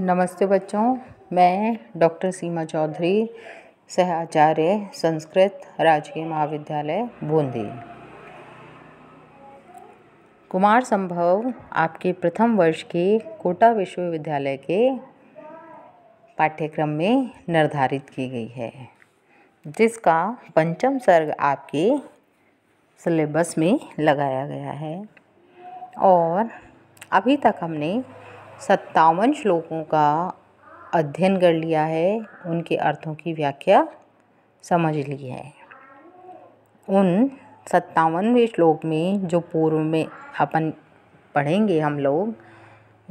नमस्ते बच्चों मैं डॉक्टर सीमा चौधरी सह आचार्य संस्कृत राजकीय महाविद्यालय बूंदी कुमार संभव आपके प्रथम वर्ष के कोटा विश्वविद्यालय के पाठ्यक्रम में निर्धारित की गई है जिसका पंचम सर्ग आपके सिलेबस में लगाया गया है और अभी तक हमने सत्तावन श्लोकों का अध्ययन कर लिया है उनके अर्थों की व्याख्या समझ ली है उन सत्तावनवें श्लोक में जो पूर्व में अपन पढ़ेंगे हम लोग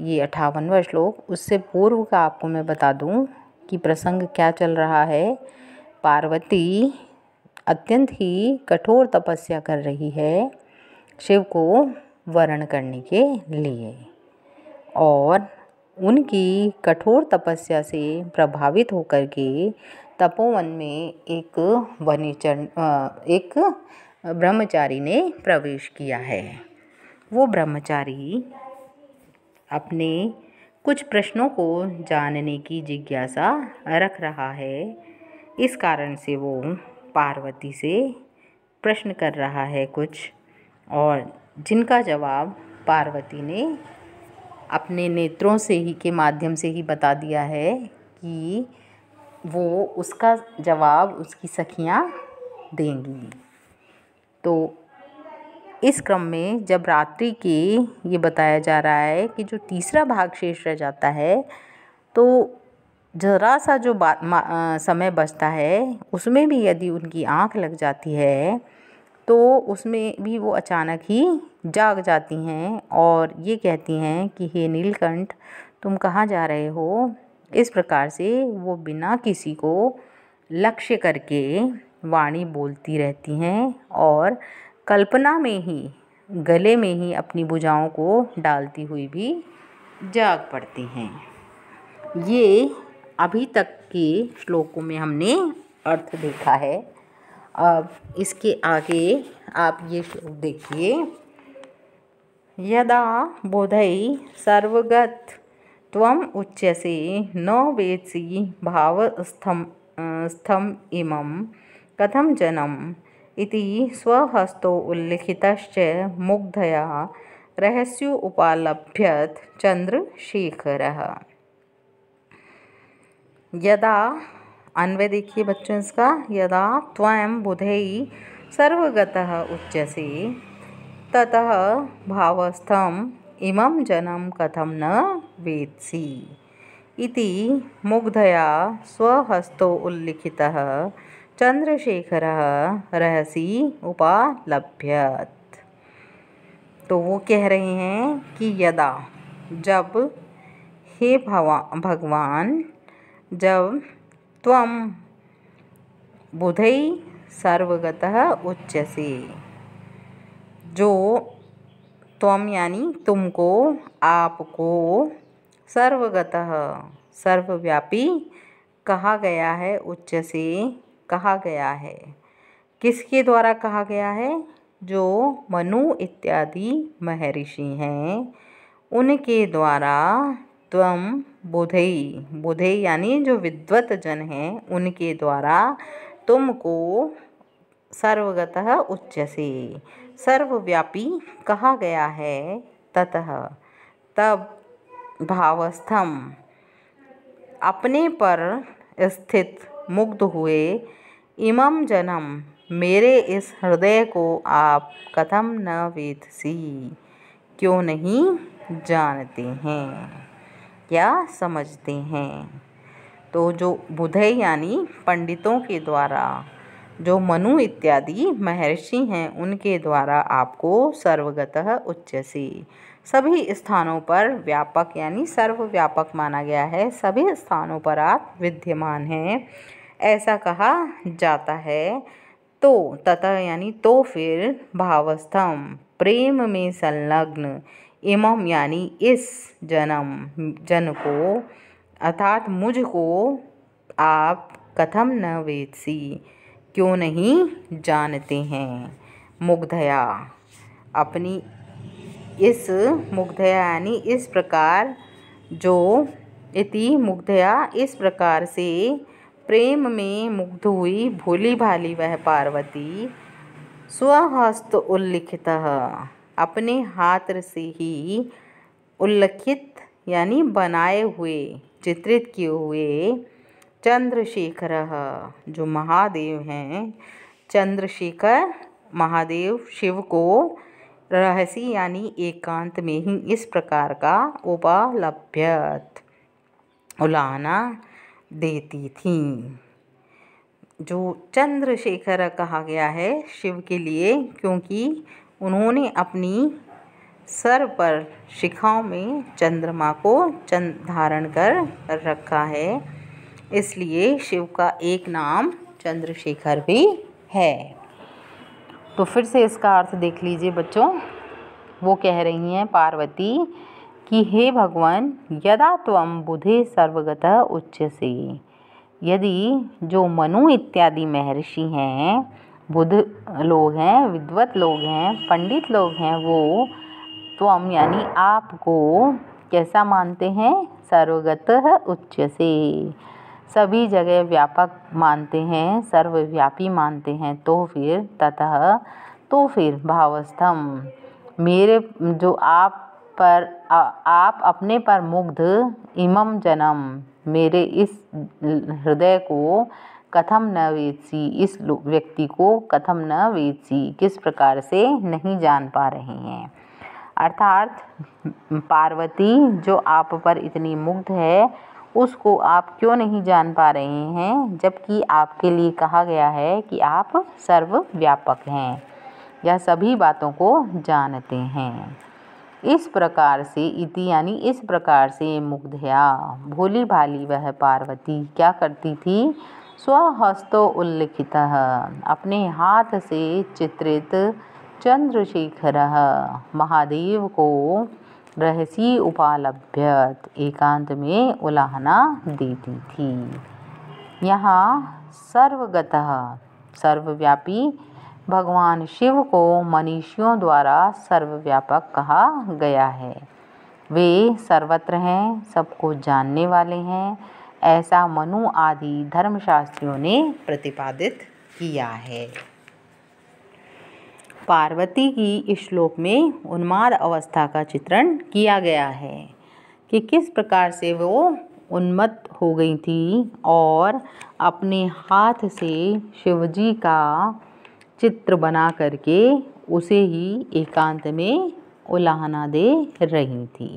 ये अठावनवा श्लोक उससे पूर्व का आपको मैं बता दूं कि प्रसंग क्या चल रहा है पार्वती अत्यंत ही कठोर तपस्या कर रही है शिव को वर्ण करने के लिए और उनकी कठोर तपस्या से प्रभावित होकर के तपोवन में एक वनिचर एक ब्रह्मचारी ने प्रवेश किया है वो ब्रह्मचारी अपने कुछ प्रश्नों को जानने की जिज्ञासा रख रहा है इस कारण से वो पार्वती से प्रश्न कर रहा है कुछ और जिनका जवाब पार्वती ने अपने नेत्रों से ही के माध्यम से ही बता दिया है कि वो उसका जवाब उसकी सखियाँ देंगी तो इस क्रम में जब रात्रि के ये बताया जा रहा है कि जो तीसरा भाग शेष रह जाता है तो ज़रा सा जो बात समय बचता है उसमें भी यदि उनकी आँख लग जाती है तो उसमें भी वो अचानक ही जाग जाती हैं और ये कहती हैं कि हे नीलकंठ तुम कहाँ जा रहे हो इस प्रकार से वो बिना किसी को लक्ष्य करके वाणी बोलती रहती हैं और कल्पना में ही गले में ही अपनी बुझाओं को डालती हुई भी जाग पड़ती हैं ये अभी तक के श्लोकों में हमने अर्थ देखा है अब इसके आगे आप ये श्लोक देखिए यदा बोधै सर्वगत त्वम् उच्यसे न वेत्सि भावस्थं स्थम इमं कथं जनम् इति स्वहस्तो उल्लिखितश्च मुग्धया रहस्यो उपालभ्यत चंद्रशेखरः यदा अन्वय देखिए बच्चों इसका यदा त्वं बुधई सर्वगतः उच्यसे ततः भावस्थम इमं जनम कथम न वेत्सी इति मुग्धया स्वहस्तो उल्लिखितः चंद्रशेखरः रहसी उपालभ्यत तो वो कह रहे हैं कि यदा जब हे भवा भगवान जब तम बुधई सर्वगतः उच्यसे जो त्वम यानी तुमको आपको सर्वगतः सर्वव्यापी कहा गया है उच्च से कहा गया है किसके द्वारा कहा गया है जो मनु इत्यादि महर्षि हैं उनके द्वारा त्वम बुधई बुधई यानी जो विद्वत जन हैं उनके द्वारा तुमको सर्वगतः उच्च से सर्वव्यापी कहा गया है ततः तब भावस्थम अपने पर स्थित मुग्ध हुए इमम जनम मेरे इस हृदय को आप कथम न वेदसी क्यों नहीं जानते हैं क्या समझते हैं तो जो बुधे यानी पंडितों के द्वारा जो मनु इत्यादि महर्षि हैं उनके द्वारा आपको सर्वगतः उच्चसी सभी स्थानों पर व्यापक यानी सर्वव्यापक माना गया है सभी स्थानों पर आप विद्यमान हैं ऐसा कहा जाता है तो तथा यानी तो फिर भावस्थम प्रेम में संलग्न एवं यानी इस जन्म जन को अर्थात मुझको आप कथम न वेदसी क्यों नहीं जानते हैं मुग्धया अपनी इस मुग्धया यानी इस प्रकार जो इति मुग्धया इस प्रकार से प्रेम में मुग्ध हुई भोली भाली वह पार्वती स्वहस्त उल्लिखित अपने हाथ से ही उल्लिखित यानी बनाए हुए चित्रित किए हुए चंद्रशेखर जो महादेव हैं चंद्रशेखर महादेव शिव को रहस्य यानी एकांत में ही इस प्रकार का उपालभ्यत उलाना देती थी जो चंद्रशेखर कहा गया है शिव के लिए क्योंकि उन्होंने अपनी सर पर शिखाओं में चंद्रमा को चंद धारण कर रखा है इसलिए शिव का एक नाम चंद्रशेखर भी है तो फिर से इसका अर्थ देख लीजिए बच्चों वो कह रही हैं पार्वती कि हे भगवान यदा त्वम बुधे सर्वगतः से यदि जो मनु इत्यादि महर्षि हैं बुध लोग हैं विद्वत लोग हैं पंडित लोग हैं वो त्वम यानी आपको कैसा मानते हैं सर्वगत उच्च से सभी जगह व्यापक मानते हैं सर्वव्यापी मानते हैं तो फिर ततः तो फिर भावस्थम मेरे जो आप पर आ, आप अपने पर मुग्ध इमम जन्म मेरे इस हृदय को कथम न वेदसी इस व्यक्ति को कथम न वेदसी किस प्रकार से नहीं जान पा रहे हैं अर्थात पार्वती जो आप पर इतनी मुग्ध है उसको आप क्यों नहीं जान पा रहे हैं जबकि आपके लिए कहा गया है कि आप सर्वव्यापक हैं या सभी बातों को जानते हैं इस प्रकार से इति यानी इस प्रकार से मुग्धया भोली भाली वह पार्वती क्या करती थी स्वहस्तो उल्लिखित अपने हाथ से चित्रित चंद्रशेखर महादेव को रहसी उपालभ्यत एकांत में उलाहना देती थी यहाँ सर्वगत सर्वव्यापी भगवान शिव को मनीषियों द्वारा सर्वव्यापक कहा गया है वे सर्वत्र हैं सबको जानने वाले हैं ऐसा मनु आदि धर्मशास्त्रियों ने प्रतिपादित किया है पार्वती की इस श्लोक में उन्माद अवस्था का चित्रण किया गया है कि किस प्रकार से वो उन्मत्त हो गई थी और अपने हाथ से शिवजी का चित्र बना करके उसे ही एकांत में उलाहना दे रही थी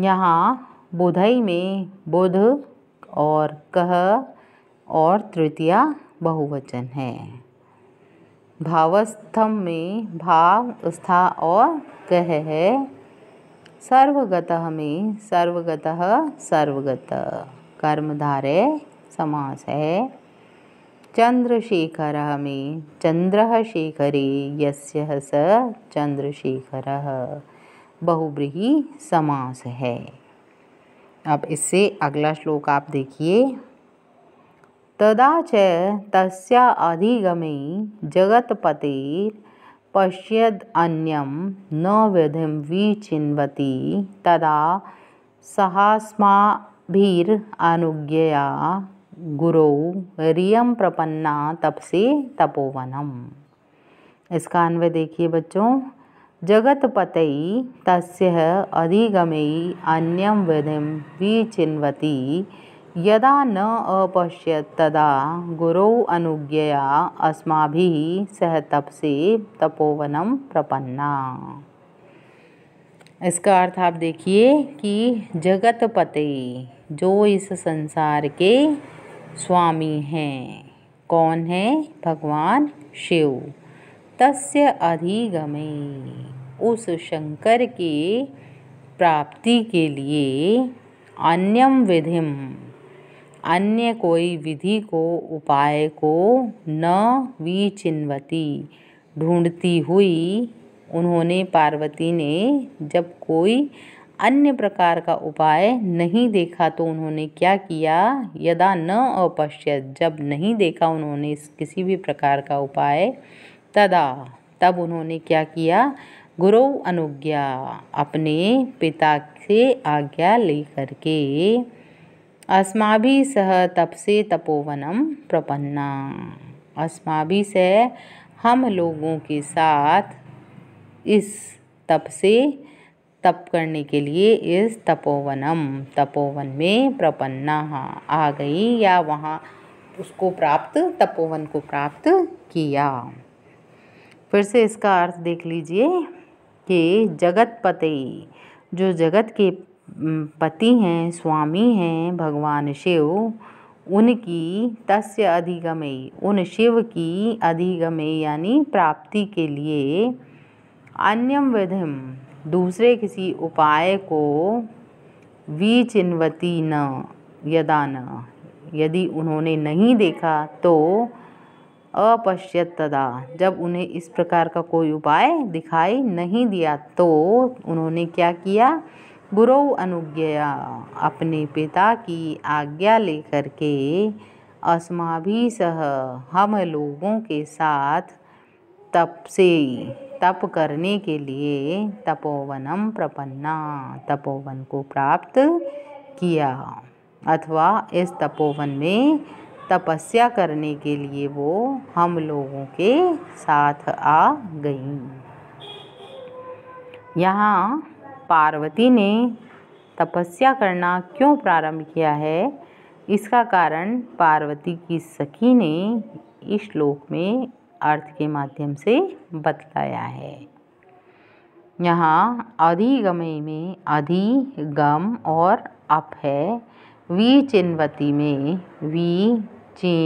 यहाँ बुधई में बुध और कह और तृतीया बहुवचन है भावस्थम में भाव स्था और कह है सर्वगत में सर्वगत सर्वगत कर्मधारय समास है चंद्रशेखर में चंद्र शेखरे यस्य स चंद्रशेखर बहुब्रीही समास है अब इससे अगला श्लोक आप देखिए तदा च तस्या जगतपते जगत्पतेर्पश्यदन्यं न विधि विचिन्वति तदा सहास्माभिरनुज्ञया गुरौ रियम प्रपन्ना तपसे तपोवनम इसका अन्वय देखिए बच्चों जगतपतई तस्य अधिगमे अन्यम विधि विचिन्वती यदा न अपश्यत् तदा गुरौ अनुज्ञया अस्माभिः सह तपसे तपोवन प्रपन्ना इसका अर्थ आप देखिए कि जगत पते जो इस संसार के स्वामी हैं कौन है भगवान शिव तस्य अधिगमे उस शंकर के प्राप्ति के लिए अन्यम विधिम अन्य कोई विधि को उपाय को न विचिन्वती ढूँढती हुई उन्होंने पार्वती ने जब कोई अन्य प्रकार का उपाय नहीं देखा तो उन्होंने क्या किया यदा न अपश्य जब नहीं देखा उन्होंने किसी भी प्रकार का उपाय तदा तब उन्होंने क्या किया गुरु अनुज्ञा अपने पिता से आज्ञा लेकर के भी सह तपसे तपोवनम प्रपन्ना अस्मा भी से हम लोगों के साथ इस तप से तप करने के लिए इस तपोवनम तपोवन में प्रपन्ना आ गई या वहाँ उसको प्राप्त तपोवन को प्राप्त किया फिर से इसका अर्थ देख लीजिए कि जगत पते जो जगत के पति हैं स्वामी हैं भगवान शिव उनकी तस्य अधिगमय उन शिव की अधिगमय यानी प्राप्ति के लिए अन्यम विधिम दूसरे किसी उपाय को विचिन्वती न यदा न यदि उन्होंने नहीं देखा तो अपश्यत तदा जब उन्हें इस प्रकार का कोई उपाय दिखाई नहीं दिया तो उन्होंने क्या किया गुरु अनुज्ञा अपने पिता की आज्ञा लेकर के भी सह हम लोगों के साथ तप से तप करने के लिए तपोवनम प्रपन्ना तपोवन को प्राप्त किया अथवा इस तपोवन में तपस्या करने के लिए वो हम लोगों के साथ आ गई यहाँ पार्वती ने तपस्या करना क्यों प्रारंभ किया है इसका कारण पार्वती की सखी ने इस श्लोक में अर्थ के माध्यम से बतलाया है यहाँ अधिगमे में अधिगम और अप है वी चिन्वती में वी ची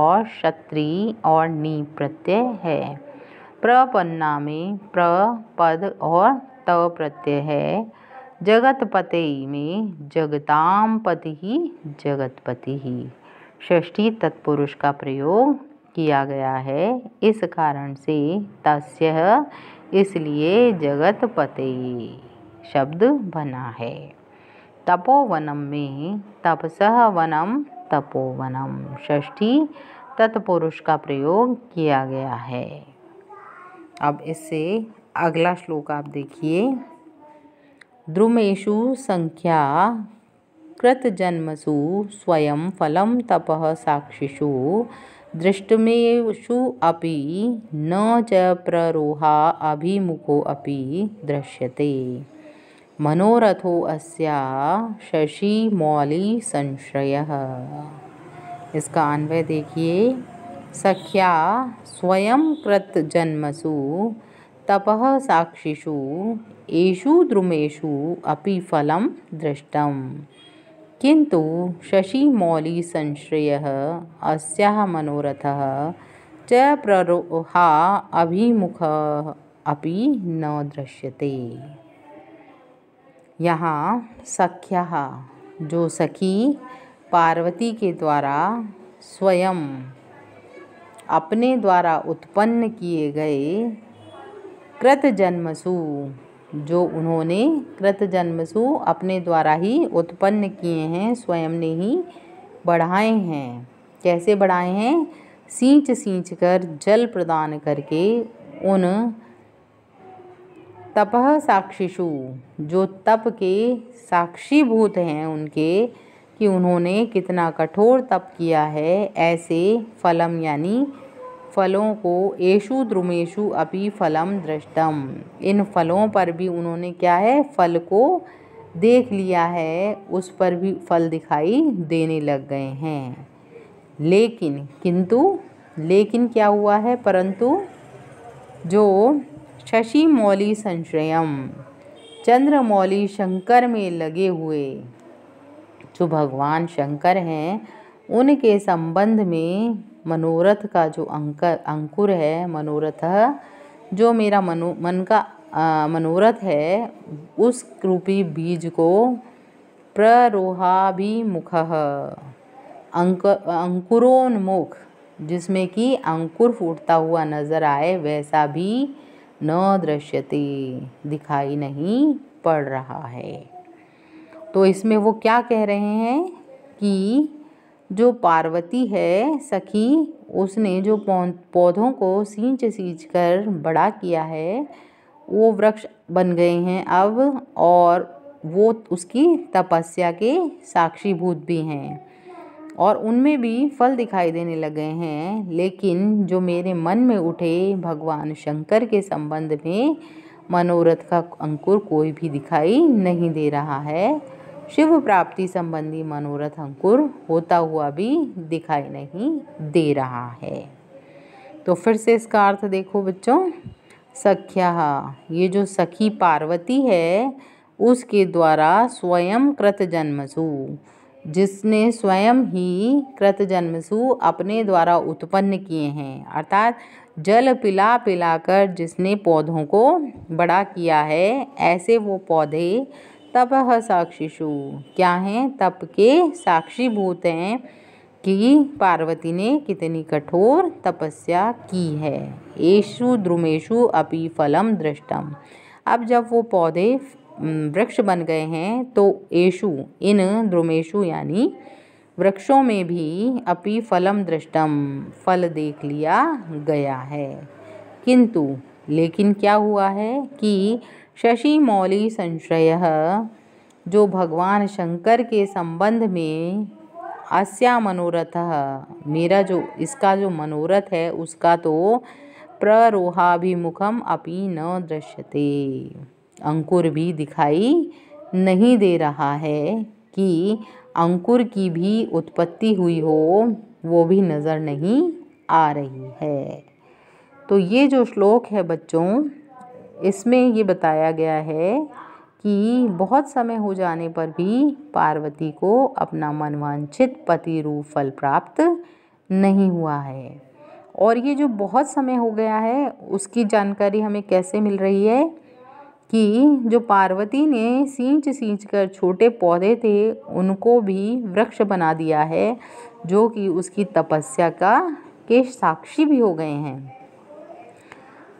और क्षत्रि और नी प्रत्यय है प्रपन्ना में प्र पद और तव प्रत्यय है जगतपते में जगताम पति ही जगतपति ही षष्ठी तत्पुरुष का प्रयोग किया गया है इस कारण से तस्य इसलिए जगतपते शब्द बना है तपोवनम में तपसह वनम तपोवनम षष्ठी तत्पुरुष का प्रयोग किया गया है अब इससे अगला श्लोक आप देखिए द्रुमेशु संख्या जन्मसु स्वयं फलम तप साक्षिषु दृष्टमेशु अपि न च प्ररोहा अभिमुखो अपि दृश्यते मनोरथो अस्या शशि मौली संश्रय इसका अन्वय देखिए सख्या स्वयं कृत जन्मसु तप साक्षिषु एषु द्रुमेषु अपि फलं दृष्टम् किन्तु शशिमौलिसंश्रयः अस्याः मनोरथः च प्ररोहा अभिमुख अभी न दृश्यते यहाँ सख्या जो सखी पार्वती के द्वारा स्वयं अपने द्वारा उत्पन्न किए गए कृत जन्मसु जो उन्होंने कृत जन्मसु अपने द्वारा ही उत्पन्न किए हैं स्वयं ने ही बढ़ाए हैं कैसे बढ़ाए हैं सींच सींच कर जल प्रदान करके उन तप साक्षिशु जो तप के साक्षीभूत हैं उनके कि उन्होंने कितना कठोर तप किया है ऐसे फलम यानी फलों को येषु द्रुमेशु अपि फलम दृष्टम इन फलों पर भी उन्होंने क्या है फल को देख लिया है उस पर भी फल दिखाई देने लग गए हैं लेकिन किंतु लेकिन क्या हुआ है परंतु जो शशि मौली संशयम चंद्रमौली शंकर में लगे हुए जो भगवान शंकर हैं उनके संबंध में मनोरथ का जो अंकर अंकुर है मनोरथ जो मेरा मनो मन का आ, मनोरथ है उस रूपी बीज को प्ररोहाभिमुख अंक अंकुरोन्मुख जिसमें कि अंकुर फूटता हुआ नजर आए वैसा भी न दृश्यते दिखाई नहीं पड़ रहा है तो इसमें वो क्या कह रहे हैं कि जो पार्वती है सखी उसने जो पौधों को सींच सींच कर बड़ा किया है वो वृक्ष बन गए हैं अब और वो उसकी तपस्या के साक्षीभूत भी हैं और उनमें भी फल दिखाई देने लगे हैं लेकिन जो मेरे मन में उठे भगवान शंकर के संबंध में मनोरथ का अंकुर कोई भी दिखाई नहीं दे रहा है शिव प्राप्ति संबंधी मनोरथ अंकुर होता हुआ भी दिखाई नहीं दे रहा है तो फिर से इसका अर्थ देखो बच्चों सख्या ये जो सखी पार्वती है उसके द्वारा स्वयं कृत जन्मसु जिसने स्वयं ही कृत जन्मसु अपने द्वारा उत्पन्न किए हैं अर्थात जल पिला पिलाकर जिसने पौधों को बड़ा किया है ऐसे वो पौधे तप साक्षिशु क्या हैं तप के साक्षीभूत हैं कि पार्वती ने कितनी कठोर तपस्या की है येषु द्रुमेशु अपि फलम दृष्टम अब जब वो पौधे वृक्ष बन गए हैं तो येषु इन द्रुमेशु यानी वृक्षों में भी अपि फलम दृष्टम फल देख लिया गया है किंतु लेकिन क्या हुआ है कि शशि मौली संशय जो भगवान शंकर के संबंध में अस्या मनोरथ मेरा जो इसका जो मनोरथ है उसका तो प्ररोहाभिमुखम अपि न दृश्यते अंकुर भी दिखाई नहीं दे रहा है कि अंकुर की भी उत्पत्ति हुई हो वो भी नज़र नहीं आ रही है तो ये जो श्लोक है बच्चों इसमें ये बताया गया है कि बहुत समय हो जाने पर भी पार्वती को अपना मनवांछित पति रूप फल प्राप्त नहीं हुआ है और ये जो बहुत समय हो गया है उसकी जानकारी हमें कैसे मिल रही है कि जो पार्वती ने सींच सींच कर छोटे पौधे थे उनको भी वृक्ष बना दिया है जो कि उसकी तपस्या का के साक्षी भी हो गए हैं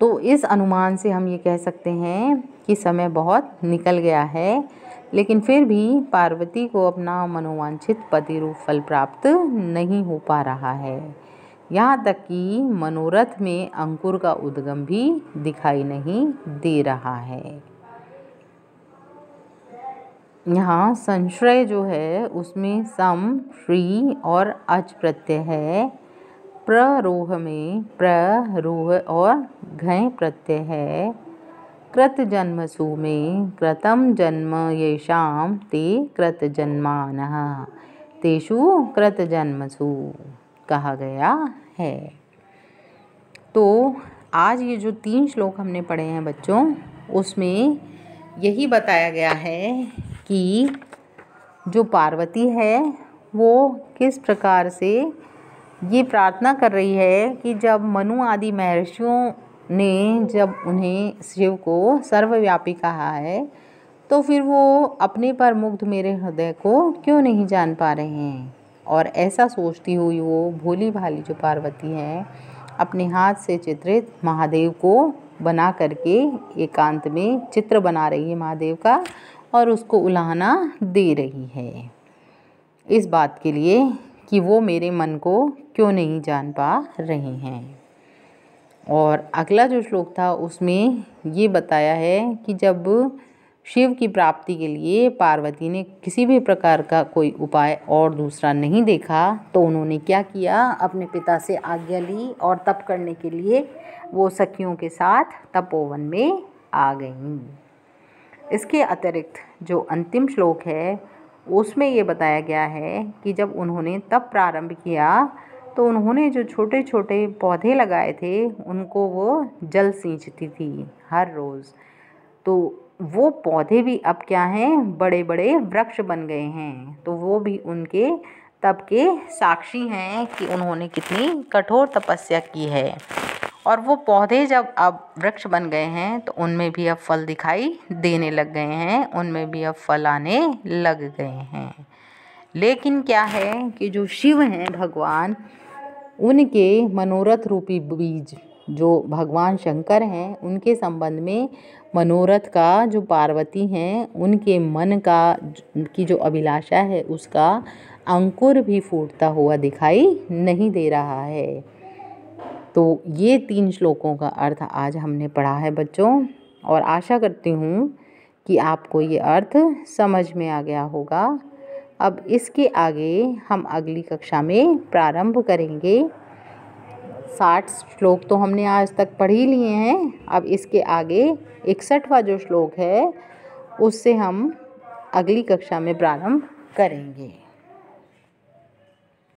तो इस अनुमान से हम ये कह सकते हैं कि समय बहुत निकल गया है लेकिन फिर भी पार्वती को अपना मनोवांछित पति रूप फल प्राप्त नहीं हो पा रहा है यहाँ तक कि मनोरथ में अंकुर का उद्गम भी दिखाई नहीं दे रहा है यहाँ संशय जो है उसमें सम श्री और अच प्रत्यय है प्ररोह में प्ररोह और घय प्रत्यय है कृत जन्म सु में कृतम जन्म येषाम ते कृत जन्मान तेषु कृत जन्मसु कहा गया है तो आज ये जो तीन श्लोक हमने पढ़े हैं बच्चों उसमें यही बताया गया है कि जो पार्वती है वो किस प्रकार से ये प्रार्थना कर रही है कि जब मनु आदि महर्षियों ने जब उन्हें शिव को सर्वव्यापी कहा है तो फिर वो अपने पर मुग्ध मेरे हृदय को क्यों नहीं जान पा रहे हैं और ऐसा सोचती हुई वो भोली भाली जो पार्वती है अपने हाथ से चित्रित महादेव को बना करके एकांत में चित्र बना रही है महादेव का और उसको उलाहना दे रही है इस बात के लिए कि वो मेरे मन को क्यों नहीं जान पा रहे हैं और अगला जो श्लोक था उसमें ये बताया है कि जब शिव की प्राप्ति के लिए पार्वती ने किसी भी प्रकार का कोई उपाय और दूसरा नहीं देखा तो उन्होंने क्या किया अपने पिता से आज्ञा ली और तप करने के लिए वो सखियों के साथ तपोवन में आ गईं इसके अतिरिक्त जो अंतिम श्लोक है उसमें ये बताया गया है कि जब उन्होंने तप प्रारंभ किया तो उन्होंने जो छोटे छोटे पौधे लगाए थे उनको वो जल सींचती थी हर रोज़ तो वो पौधे भी अब क्या हैं बड़े बड़े वृक्ष बन गए हैं तो वो भी उनके तप के साक्षी हैं कि उन्होंने कितनी कठोर तपस्या की है और वो पौधे जब अब वृक्ष बन गए हैं तो उनमें भी अब फल दिखाई देने लग गए हैं उनमें भी अब फल आने लग गए हैं लेकिन क्या है कि जो शिव हैं भगवान उनके मनोरथ रूपी बीज जो भगवान शंकर हैं उनके संबंध में मनोरथ का जो पार्वती हैं उनके मन का की जो अभिलाषा है उसका अंकुर भी फूटता हुआ दिखाई नहीं दे रहा है तो ये तीन श्लोकों का अर्थ आज हमने पढ़ा है बच्चों और आशा करती हूँ कि आपको ये अर्थ समझ में आ गया होगा अब इसके आगे हम अगली कक्षा में प्रारंभ करेंगे साठ श्लोक तो हमने आज तक पढ़ ही लिए हैं अब इसके आगे इकसठवा जो श्लोक है उससे हम अगली कक्षा में प्रारंभ करेंगे